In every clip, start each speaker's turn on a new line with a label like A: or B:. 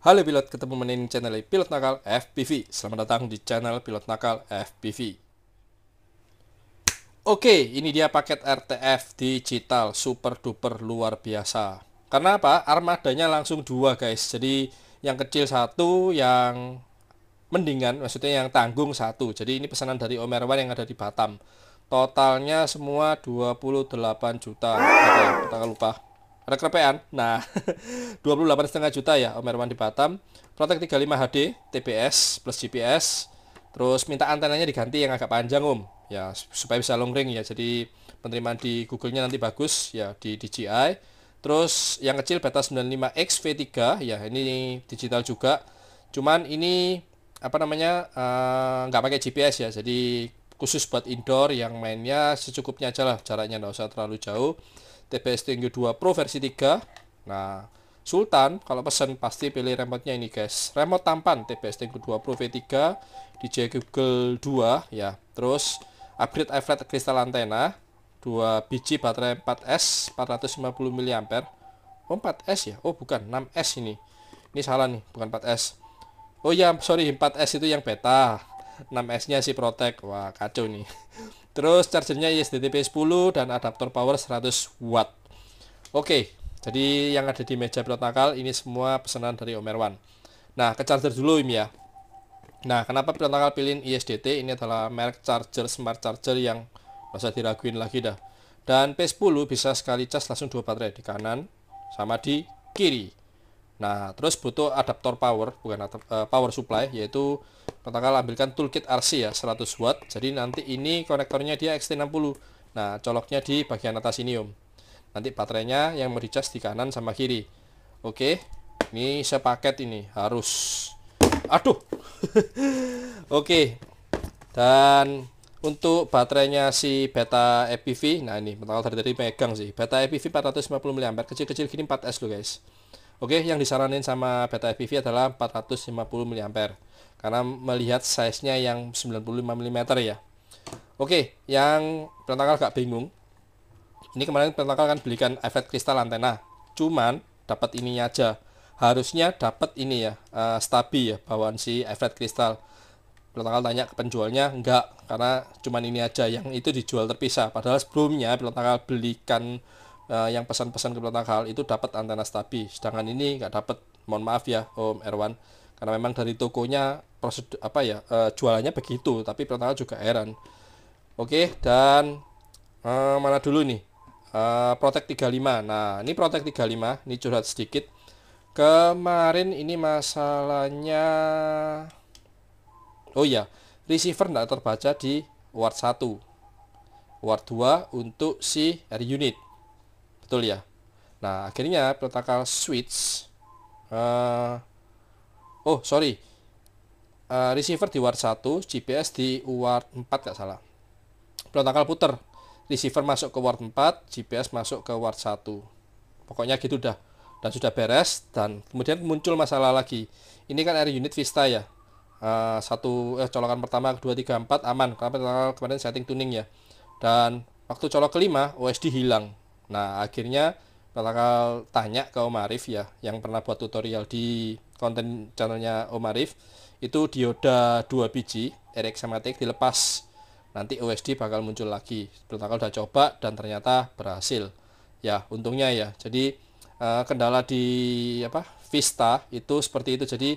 A: Halo pilot, ketemu menin channel Pilot Nakal FPV. Selamat datang di channel Pilot Nakal FPV. Oke, ini dia paket RTF digital super duper luar biasa. Karena apa? Armadanya langsung dua guys. Jadi yang kecil satu, yang mendingan maksudnya yang tanggung satu. Jadi ini pesanan dari Om Erwan yang ada di Batam. Totalnya semua 28 juta. Oke, kita lupa ada kerepean. Nah, setengah juta ya Om Herman di Batam. Protek 35 HD, TPS plus GPS. Terus minta antenanya diganti yang agak panjang Om. Ya, supaya bisa long ring ya. Jadi penerimaan di Google-nya nanti bagus ya di DJI. Terus yang kecil beta 95X V3 ya ini digital juga. Cuman ini apa namanya eh, nggak uh, pakai GPS ya. Jadi khusus buat indoor yang mainnya secukupnya aja lah jaraknya nggak usah terlalu jauh TBS Tinggi 2 Pro versi 3 nah Sultan kalau pesen pasti pilih remote-nya ini guys remote tampan TBS Tinggi 2 Pro V3 DJ Google 2 ya terus upgrade iFlat e kristal antena 2 biji baterai 4S 450 mAh oh 4S ya oh bukan 6S ini ini salah nih bukan 4S oh ya sorry 4S itu yang beta 6S nya si protek. wah kacau nih Terus chargernya ISDTP 10 dan adaptor power 100 watt. Oke, jadi yang ada di meja pilot ini semua pesanan dari Om Erwan. Nah, ke charger dulu Im ya. Nah, kenapa pilot nakal pilih ISDT? Ini adalah merek charger smart charger yang masa usah diraguin lagi dah. Dan P10 bisa sekali charge langsung dua baterai di kanan sama di kiri. Nah, terus butuh adaptor power, bukan uh, power supply, yaitu pertama ambilkan toolkit RC ya, 100 watt. Jadi nanti ini konektornya dia XT60. Nah, coloknya di bagian atas ini om. Nanti baterainya yang mau di kanan sama kiri. Oke, ini sepaket ini harus. Aduh. Oke. Dan untuk baterainya si Beta EPV, nah ini pertama dari tadi pegang sih. Beta EPV 450 mAh, kecil-kecil gini 4S loh guys. Oke, yang disaranin sama beta FPV adalah 450 mAh karena melihat size-nya yang 95 mm ya. Oke, yang pentakal gak bingung. Ini kemarin pentakal kan belikan efek kristal antena. Cuman dapat ininya aja. Harusnya dapat ini ya, uh, stabi ya bawaan si efek kristal. Pentakal tanya ke penjualnya, enggak, karena cuman ini aja yang itu dijual terpisah. Padahal sebelumnya pentakal belikan uh, yang pesan-pesan ke belakang hal itu dapat antena stabi sedangkan ini nggak dapat mohon maaf ya Om Erwan karena memang dari tokonya prosedur apa ya uh, jualannya begitu tapi pertama juga heran oke dan uh, mana dulu nih uh, Protect 35 nah ini Protect 35 ini curhat sedikit kemarin ini masalahnya oh ya receiver tidak terbaca di ward 1 ward 2 untuk si air unit betul ya nah akhirnya protokol switch uh, oh sorry uh, receiver di ward 1 GPS di ward 4 gak salah protokol puter receiver masuk ke ward 4 GPS masuk ke ward 1 pokoknya gitu dah dan sudah beres dan kemudian muncul masalah lagi ini kan air unit Vista ya uh, satu eh, colokan pertama kedua tiga empat aman karena kemarin setting tuning ya dan waktu colok kelima OSD hilang Nah, akhirnya bakal tanya ke Om Arif ya, yang pernah buat tutorial di konten channelnya Om Arif, itu dioda 2 biji RX Matic dilepas. Nanti OSD bakal muncul lagi. Protokol udah coba dan ternyata berhasil. Ya, untungnya ya. Jadi uh, kendala di apa Vista itu seperti itu. Jadi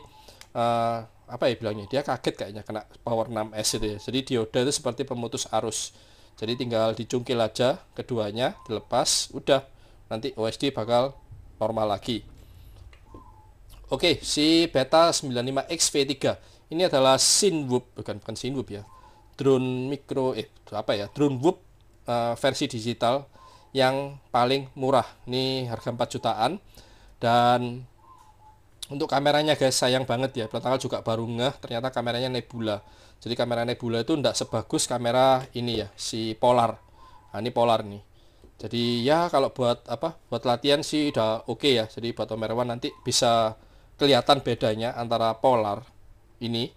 A: uh, apa ya bilangnya? Dia kaget kayaknya kena power 6S itu ya. Jadi dioda itu seperti pemutus arus jadi tinggal dicungkil aja keduanya dilepas udah nanti OSD bakal normal lagi oke si beta 95XV3 ini adalah whoop bukan bukan whoop ya drone micro eh apa ya drone whoop uh, eh, versi digital yang paling murah ini harga 4 jutaan dan untuk kameranya guys sayang banget ya Platangal juga baru ngeh ternyata kameranya Nebula jadi kamera nebula itu tidak sebagus kamera ini ya, si polar. Nah, ini polar nih. Jadi ya kalau buat apa? Buat latihan sih udah oke okay ya. Jadi buat One nanti bisa kelihatan bedanya antara polar ini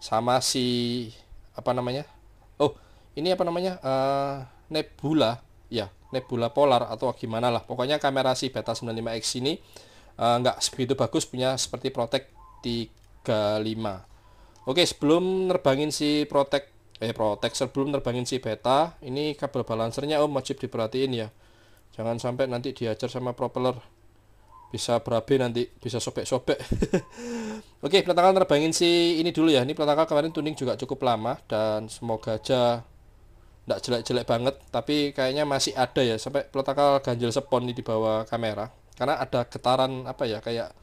A: sama si apa namanya? Oh, ini apa namanya? Uh, nebula ya, nebula polar atau gimana lah. Pokoknya kamera si Beta 95X ini uh, nggak segitu bagus punya seperti Protek 35 Oke, sebelum nerbangin si Protect eh protek sebelum nerbangin si Beta, ini kabel balancernya Om wajib diperhatiin ya. Jangan sampai nanti diajar sama propeller. Bisa berabe nanti, bisa sobek-sobek. Oke, pelatangan nerbangin si ini dulu ya. Ini pelatangan kemarin tuning juga cukup lama dan semoga aja tidak jelek-jelek banget, tapi kayaknya masih ada ya sampai pelatangan ganjil sepon di bawah kamera karena ada getaran apa ya kayak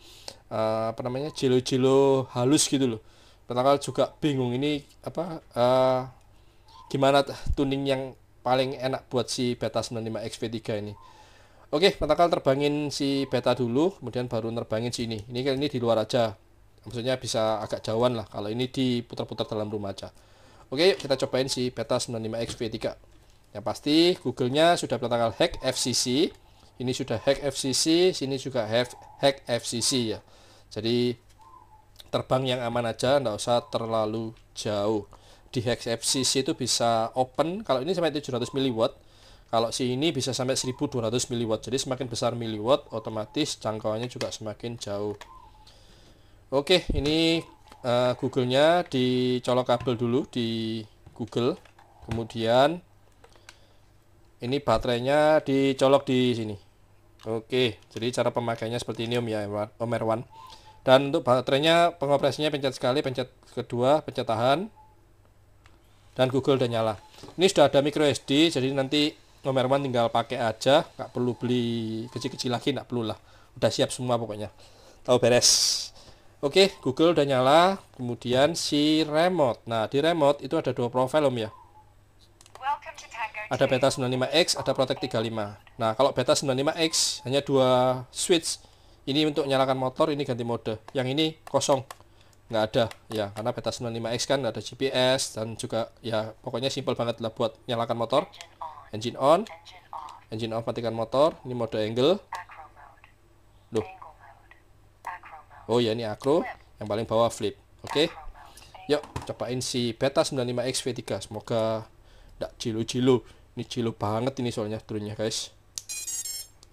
A: uh, apa namanya jilo-jilo halus gitu loh. Pertama juga bingung ini apa uh, gimana tuning yang paling enak buat si Beta 95 XP3 ini. Oke, pentakal terbangin si Beta dulu, kemudian baru nerbangin si ini. Ini kan, ini di luar aja. Maksudnya bisa agak jauhan lah kalau ini diputar-putar dalam rumah aja. Oke, yuk kita cobain si Beta 95 XP3. Yang pasti Google-nya sudah pentakal hack FCC. Ini sudah hack FCC, sini juga hack FCC ya. Jadi terbang yang aman aja nggak usah terlalu jauh di hex FCC itu bisa open kalau ini sampai 700 mW kalau si ini bisa sampai 1200 mW jadi semakin besar mW otomatis jangkauannya juga semakin jauh oke ini uh, Google-nya dicolok kabel dulu di Google kemudian ini baterainya dicolok di sini oke jadi cara pemakaiannya seperti ini Om ya Om Erwan dan untuk baterainya pengoperasinya pencet sekali, pencet kedua, pencet tahan. Dan Google udah nyala. Ini sudah ada micro SD, jadi nanti nomor one tinggal pakai aja, nggak perlu beli kecil-kecil lagi, nggak perlu lah. Udah siap semua pokoknya. Tahu beres. Oke, Google udah nyala. Kemudian si remote. Nah, di remote itu ada dua profil Om ya. Ada beta 95X, ada Protect 35. Nah, kalau beta 95X hanya dua switch ini untuk nyalakan motor ini ganti mode yang ini kosong nggak ada ya karena beta 95X kan ada GPS dan juga ya pokoknya simpel banget lah buat nyalakan motor engine on engine off matikan motor ini mode angle loh oh ya ini acro yang paling bawah flip oke okay. yuk cobain si beta 95X V3 semoga ndak jilu-jilu ini jilu banget ini soalnya turunnya guys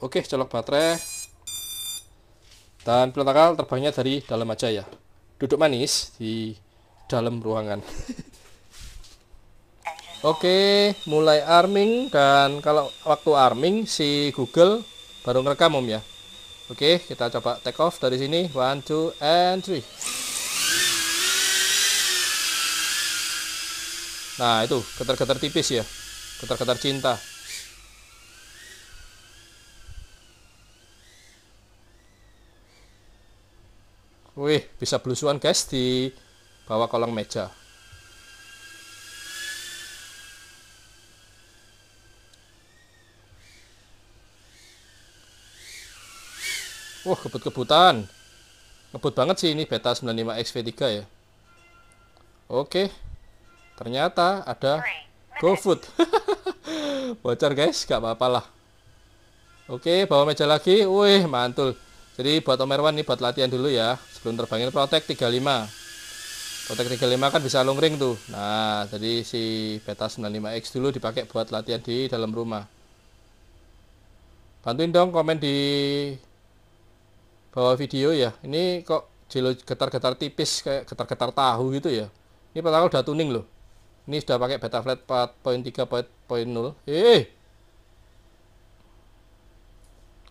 A: oke okay, colok baterai dan pilotaka terbangnya dari dalam aja ya. Duduk manis di dalam ruangan. Oke, mulai arming dan kalau waktu arming si Google baru ngerekam om ya. Oke, kita coba take off dari sini. One, two, and three. Nah itu getar-getar tipis ya, getar-getar cinta. Wih, bisa belusuan guys di bawah kolong meja. Wah, kebut-kebutan. Ngebut banget sih ini beta 95XV3 ya. Oke. Ternyata ada GoFood. Bocor guys, gak apa apa lah. Oke, bawa meja lagi. Wih, mantul. Jadi buat Om Erwan nih buat latihan dulu ya sebelum terbangin protek 35 protek 35 kan bisa longring tuh nah jadi si beta 95X dulu dipakai buat latihan di dalam rumah bantuin dong komen di bawah video ya ini kok jelo getar-getar tipis kayak getar-getar tahu gitu ya ini pertama udah tuning loh ini sudah pakai beta flat 4.3.0 eh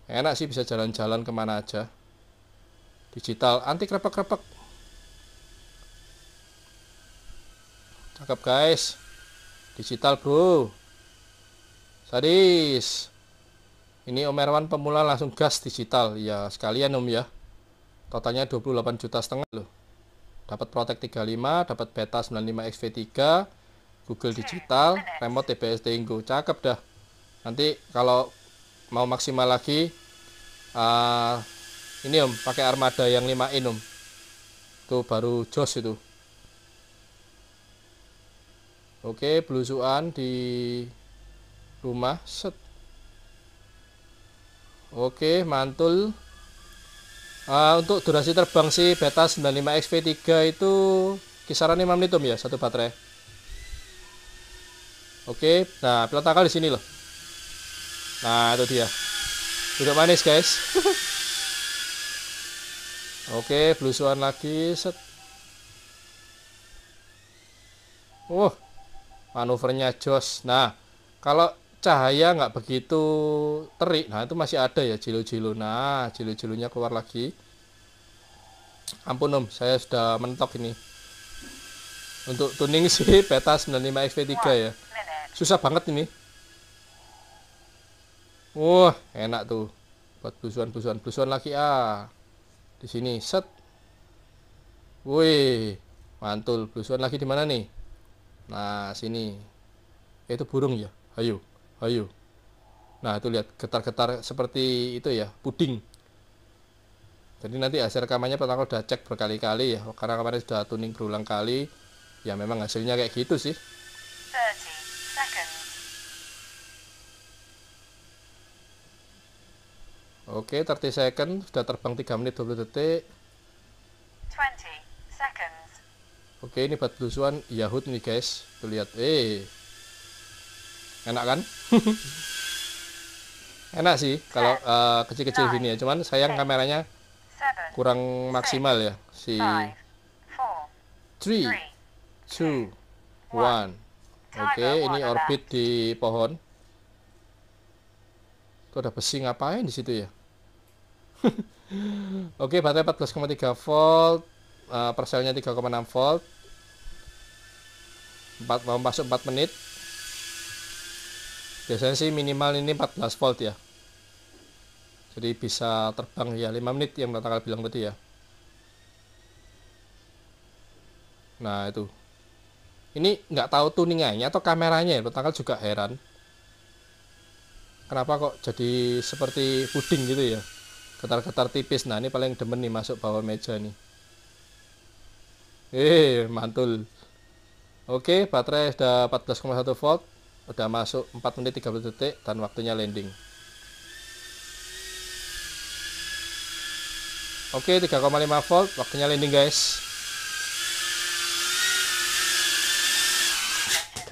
A: enak sih bisa jalan-jalan kemana aja digital anti krepek-krepek cakep guys digital bro sadis ini Om Erwan pemula langsung gas digital ya sekalian Om ya totalnya 28 juta setengah loh dapat protek 35 dapat Beta 95 XV3 Google Digital remote TBS Dingo cakep dah nanti kalau mau maksimal lagi uh, ini om pakai armada yang 5 in om itu baru jos itu oke belusuan di rumah set oke mantul uh, untuk durasi terbang si beta 95 XP3 itu kisaran 5 menit om ya satu baterai oke nah pilot takal di sini loh nah itu dia duduk manis guys Oke, blusuan lagi. Set. Uh, manuvernya jos. Nah, kalau cahaya nggak begitu terik, nah itu masih ada ya jilu-jilu. Nah, jilu-jilunya keluar lagi. Ampun om, saya sudah mentok ini. Untuk tuning sih peta 95XP3 ya. Susah banget ini. Wah, enak tuh. Buat busuan-busuan, busuan lagi ah di sini set woi mantul blusuan lagi di mana nih nah sini eh, itu burung ya ayo ayo nah itu lihat getar-getar seperti itu ya puding jadi nanti hasil rekamannya pertama udah cek berkali-kali ya karena kemarin sudah tuning berulang kali ya memang hasilnya kayak gitu sih Oke, 30 second. Sudah terbang 3 menit 20 detik. 20 seconds. Oke, ini buat blusuan Yahut nih guys. Tuh lihat. Eh. Enak kan? Enak sih kalau uh, kecil-kecil gini ya. Cuman sayang kameranya kurang maksimal ya si 3 2 1 Oke, ini orbit di pohon. Itu ada besi ngapain di situ ya? Oke, okay, baterai 14,3 volt, uh, perselnya 3,6 volt. 4 mau masuk 4 menit. Biasanya sih minimal ini 14 volt ya. Jadi bisa terbang ya 5 menit yang Bapak bilang tadi ya. Nah, itu. Ini nggak tahu tuningannya atau kameranya ya, Bapak juga heran. Kenapa kok jadi seperti puding gitu ya? ketar-ketar tipis nah ini paling demen nih masuk bawah meja nih eh mantul oke baterai sudah 14,1 volt udah masuk 4 menit 30 detik dan waktunya landing oke 3,5 volt waktunya landing guys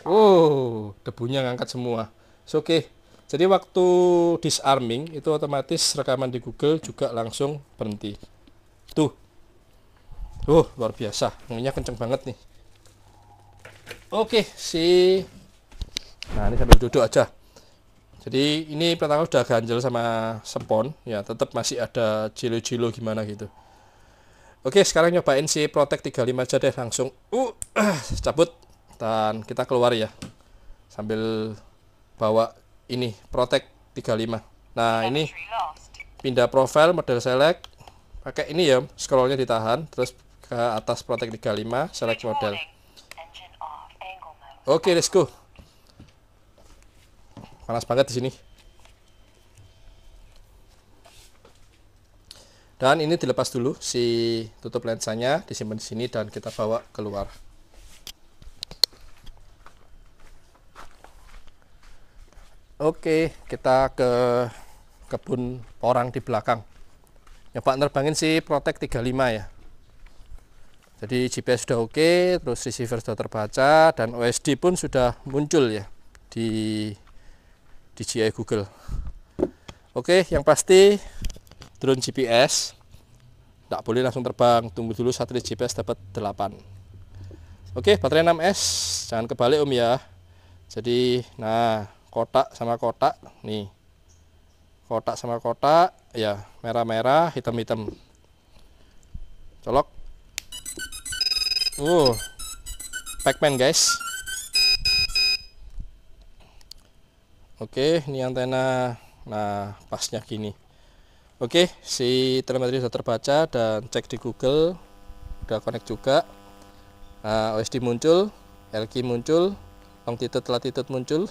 A: Uh, debunya ngangkat semua oke okay. Jadi waktu disarming itu otomatis rekaman di Google juga langsung berhenti. Tuh. tuh luar biasa. Bunyinya kenceng banget nih. Oke, si Nah, ini sambil duduk aja. Jadi ini pertama udah ganjel sama sempon, ya tetap masih ada jilo-jilo gimana gitu. Oke, sekarang nyobain si Protect 35 aja deh langsung. Uh, cabut dan kita keluar ya. Sambil bawa ini Protect 35 nah ini pindah profile model select pakai ini ya scrollnya ditahan terus ke atas Protect 35 select model oke okay, let's go panas banget di sini dan ini dilepas dulu si tutup lensanya disimpan di sini dan kita bawa keluar Oke, kita ke kebun orang di belakang. Nyoba nerbangin si Protek 35 ya. Jadi GPS sudah oke, terus receiver sudah terbaca dan OSD pun sudah muncul ya di di DJI Google. Oke, yang pasti drone GPS tidak boleh langsung terbang, tunggu dulu satelit GPS dapat 8. Oke, baterai 6S, jangan kebalik Om ya. Jadi, nah kotak sama kotak nih kotak sama kotak ya merah-merah hitam-hitam colok uh Pacman guys oke ini antena nah pasnya gini oke si telemetri sudah terbaca dan cek di google udah connect juga nah OSD muncul lk muncul telah latitude muncul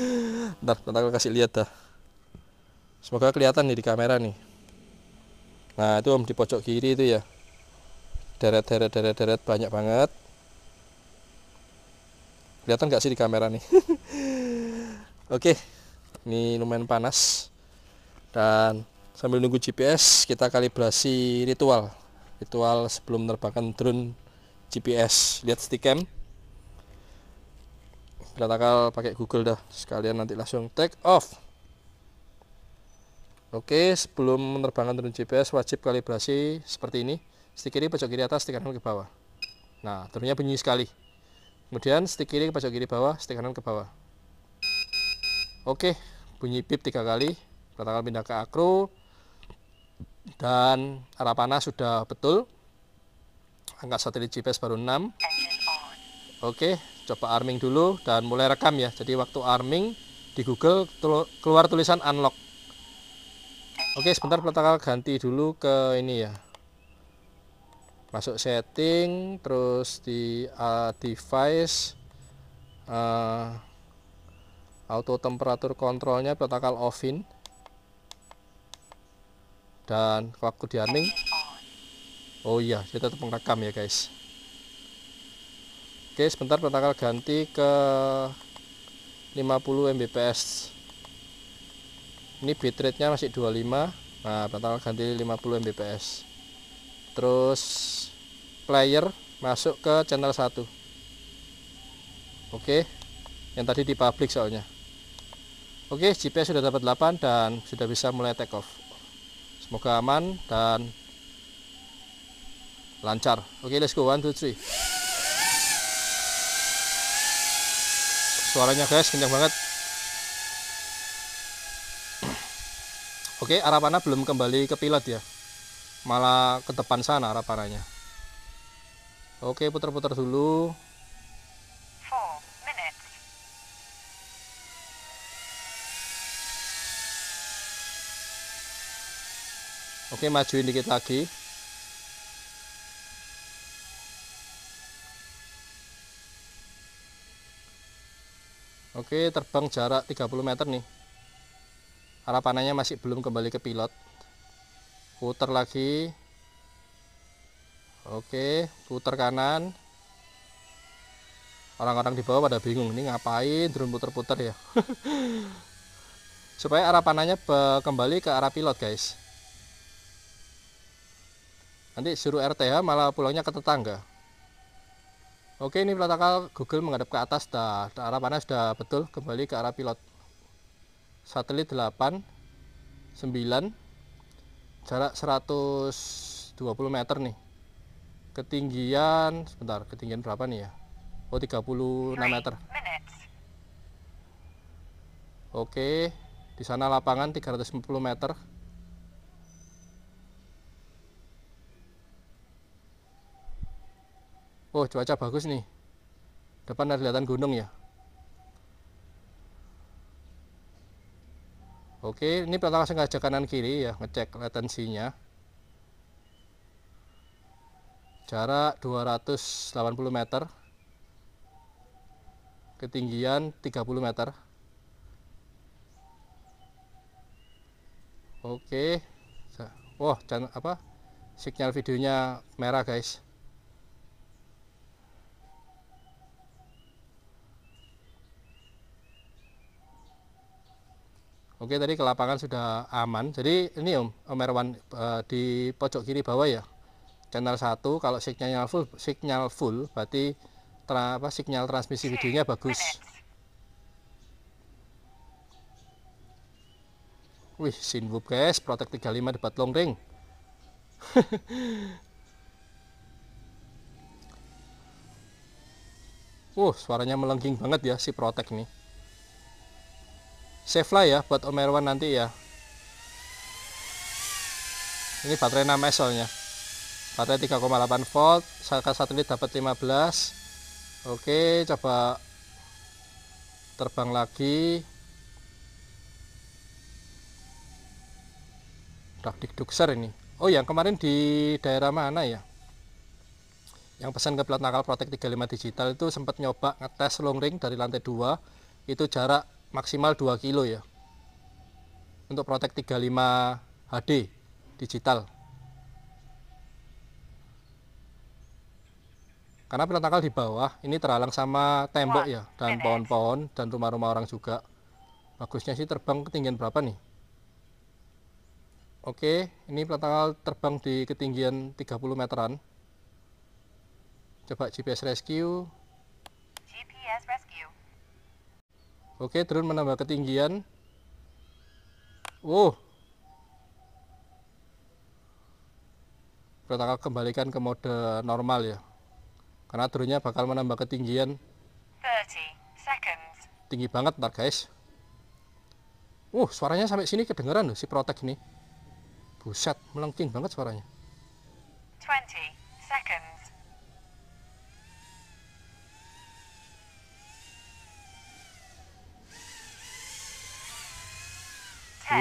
A: ntar, ntar aku kasih lihat dah semoga kelihatan nih di kamera nih nah itu om di pojok kiri itu ya deret deret deret deret banyak banget kelihatan gak sih di kamera nih oke ini lumayan panas dan sambil nunggu GPS kita kalibrasi ritual ritual sebelum menerbangkan drone GPS lihat stick cam bila takal pakai Google dah sekalian nanti langsung take off Oke, sebelum penerbangan turun GPS wajib kalibrasi seperti ini. Stick kiri pojok kiri atas, stick kanan ke bawah. Nah, turunnya bunyi sekali. Kemudian stick kiri pojok kiri bawah, stick kanan ke bawah. Oke, bunyi pip tiga kali. Kita pindah ke akro. Dan arah panah sudah betul. Angka satelit GPS baru 6. Oke, coba arming dulu dan mulai rekam ya jadi waktu arming di Google keluar tulisan unlock oke sebentar pertama ganti dulu ke ini ya masuk setting terus di uh, device uh, auto temperatur kontrolnya protokol offin dan waktu di arming oh iya kita tetap merekam ya guys Oke sebentar pentakal ganti ke 50 Mbps ini bitrate nya masih 25 nah pentakal ganti 50 Mbps terus player masuk ke channel 1 oke yang tadi di public soalnya oke GPS sudah dapat 8 dan sudah bisa mulai take off semoga aman dan lancar oke let's go 1, 2, 3 suaranya guys kencang banget oke arah panah belum kembali ke pilot ya malah ke depan sana arah panahnya oke putar-putar dulu Oke, majuin dikit lagi. Oke, terbang jarak 30 meter nih. Arah panahnya masih belum kembali ke pilot. Putar lagi. Oke, putar kanan. Orang-orang di bawah pada bingung, ini ngapain drone putar-putar ya? Supaya arah panahnya kembali ke arah pilot, guys. Nanti suruh RTH malah pulangnya ke tetangga. Oke, ini pelataka Google menghadap ke atas dah. Arah panas sudah betul, kembali ke arah pilot. Satelit 8 9 jarak 120 meter nih. Ketinggian sebentar, ketinggian berapa nih ya? Oh, 36 meter. Oke, di sana lapangan 350 meter. Oh cuaca bagus nih Depan ada kelihatan gunung ya Oke ini pertama ke kanan kiri ya Ngecek latensinya Jarak 280 meter Ketinggian 30 meter Oke Wah wow, apa Signal videonya merah guys Oke, tadi ke lapangan sudah aman. Jadi ini Om, Om Erwan uh, di pojok kiri bawah ya. Channel 1 kalau signalnya full, signal full berarti tra, apa, signal transmisi videonya bagus. Wih, Sinwoop guys, Protect 35 debat long ring. Wuh, suaranya melengking banget ya si Protect nih save lah ya buat Om Erwan nanti ya ini baterai 6 soalnya baterai 3,8 volt saka satelit dapat 15 oke coba terbang lagi praktik dikdukser ini oh iya, yang kemarin di daerah mana ya yang pesan ke plat nakal protek 35 digital itu sempat nyoba ngetes long ring dari lantai 2 itu jarak maksimal 2 kilo ya untuk Protek 35 HD digital karena pilot di bawah ini terhalang sama tembok ya dan pohon-pohon dan rumah-rumah orang juga bagusnya sih terbang ketinggian berapa nih oke ini pilot terbang di ketinggian 30 meteran coba GPS rescue GPS rescue Oke, drone menambah ketinggian. Wow. Kita kembalikan ke mode normal ya. Karena drone-nya bakal menambah ketinggian. 30 Tinggi banget ntar guys. Uh, suaranya sampai sini kedengeran loh si protek ini. Buset, melengking banget suaranya. 20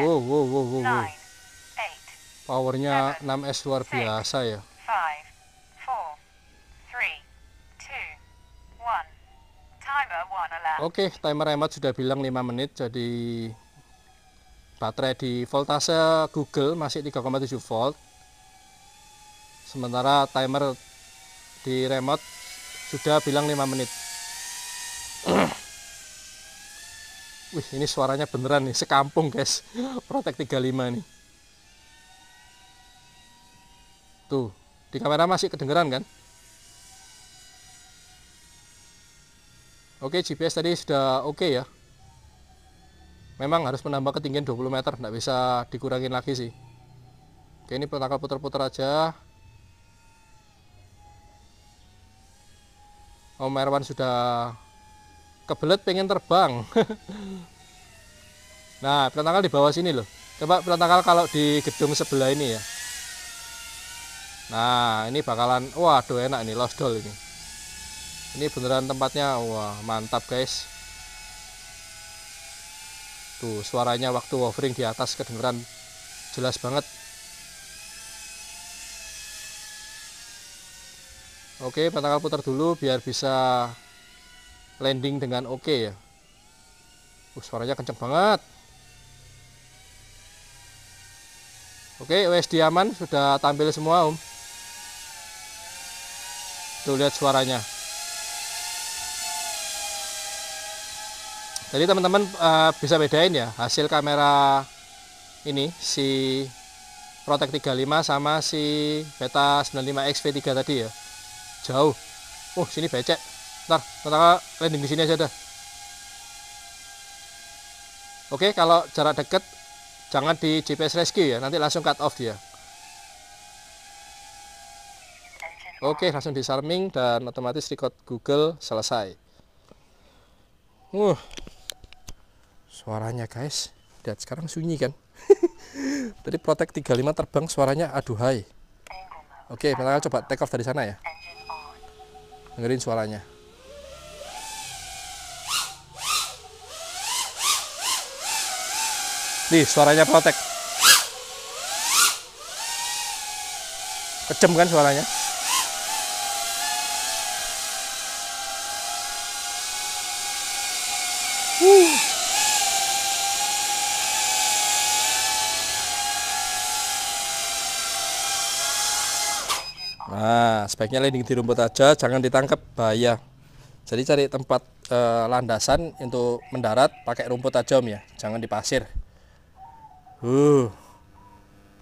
A: 10, wow, wow, wow, wow, wow. 9, 8, powernya 7, 6S luar 6, biasa ya 5, 4, 3, 2, 1. Timer 1 oke timer hemat sudah bilang 5 menit jadi baterai di voltase google masih 3,7 volt sementara timer di remote sudah bilang 5 menit Wih, ini suaranya beneran nih, sekampung guys. Protek 35 nih. Tuh, di kamera masih kedengeran kan? Oke, GPS tadi sudah oke ya. Memang harus menambah ketinggian 20 meter, nggak bisa dikurangin lagi sih. Oke, ini tanggal putar-putar aja. Om Erwan sudah kebelet pengen terbang nah pelatangkal di bawah sini loh coba pelatangkal kalau di gedung sebelah ini ya nah ini bakalan waduh enak nih lost doll ini ini beneran tempatnya wah mantap guys tuh suaranya waktu wavering di atas kedengeran jelas banget Oke, petakal putar dulu biar bisa landing dengan oke okay ya uh, suaranya kenceng banget oke okay, USD aman sudah tampil semua om tuh lihat suaranya jadi teman-teman uh, bisa bedain ya hasil kamera ini si Protek 35 sama si Beta 95 XV3 tadi ya jauh Oh sini becek ntar kakak landing di sini aja dah oke kalau jarak dekat jangan di GPS rescue ya nanti langsung cut off dia oke langsung disarming dan otomatis record Google selesai uh suaranya guys lihat sekarang sunyi kan tadi Protect 35 terbang suaranya aduhai oke kita coba take off dari sana ya dengerin suaranya Nih, suaranya protek. Kecem kan suaranya? Nah, sebaiknya landing di rumput aja, jangan ditangkap bahaya. Jadi cari tempat eh, landasan untuk mendarat pakai rumput om ya, jangan di pasir. Uh,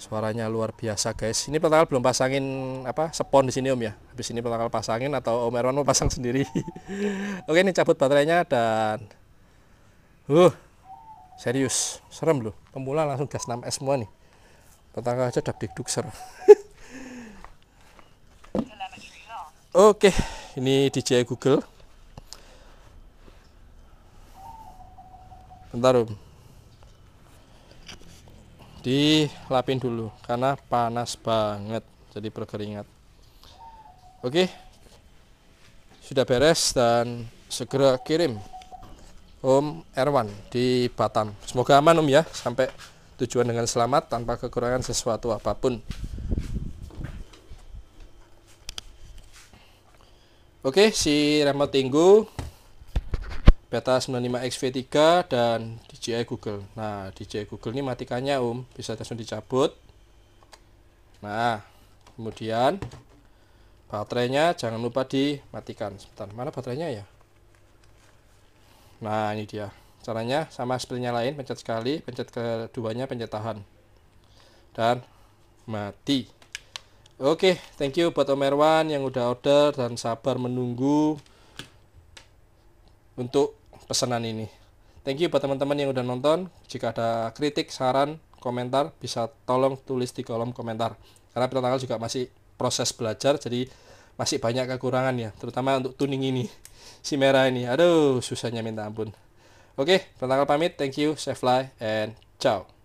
A: suaranya luar biasa guys. Ini pertama belum pasangin apa sepon di sini om ya. Habis ini pertama pasangin atau om Erwan mau pasang sendiri. Oke ini cabut baterainya dan uh serius serem loh. Pemula langsung gas 6S semua nih. Tetangga aja dap duxer Oke, ini DJI Google. Bentar om dilapin dulu karena panas banget jadi berkeringat oke sudah beres dan segera kirim Om Erwan di Batam semoga aman Om ya sampai tujuan dengan selamat tanpa kekurangan sesuatu apapun oke si remote tinggu Beta 95XV3 dan DJI Google. Nah, DJI Google ini matikannya Om, bisa langsung dicabut. Nah, kemudian baterainya jangan lupa dimatikan. Sebentar, mana baterainya ya? Nah, ini dia. Caranya sama seperti yang lain, pencet sekali, pencet keduanya, pencet tahan. Dan mati. Oke, okay, thank you buat Om yang udah order dan sabar menunggu untuk pesanan ini. Thank you buat teman-teman yang udah nonton. Jika ada kritik, saran, komentar, bisa tolong tulis di kolom komentar. Karena Pita Tanggal juga masih proses belajar, jadi masih banyak kekurangan ya, terutama untuk tuning ini. Si merah ini, aduh susahnya minta ampun. Oke, okay, Tanggal pamit. Thank you, safe fly, and ciao.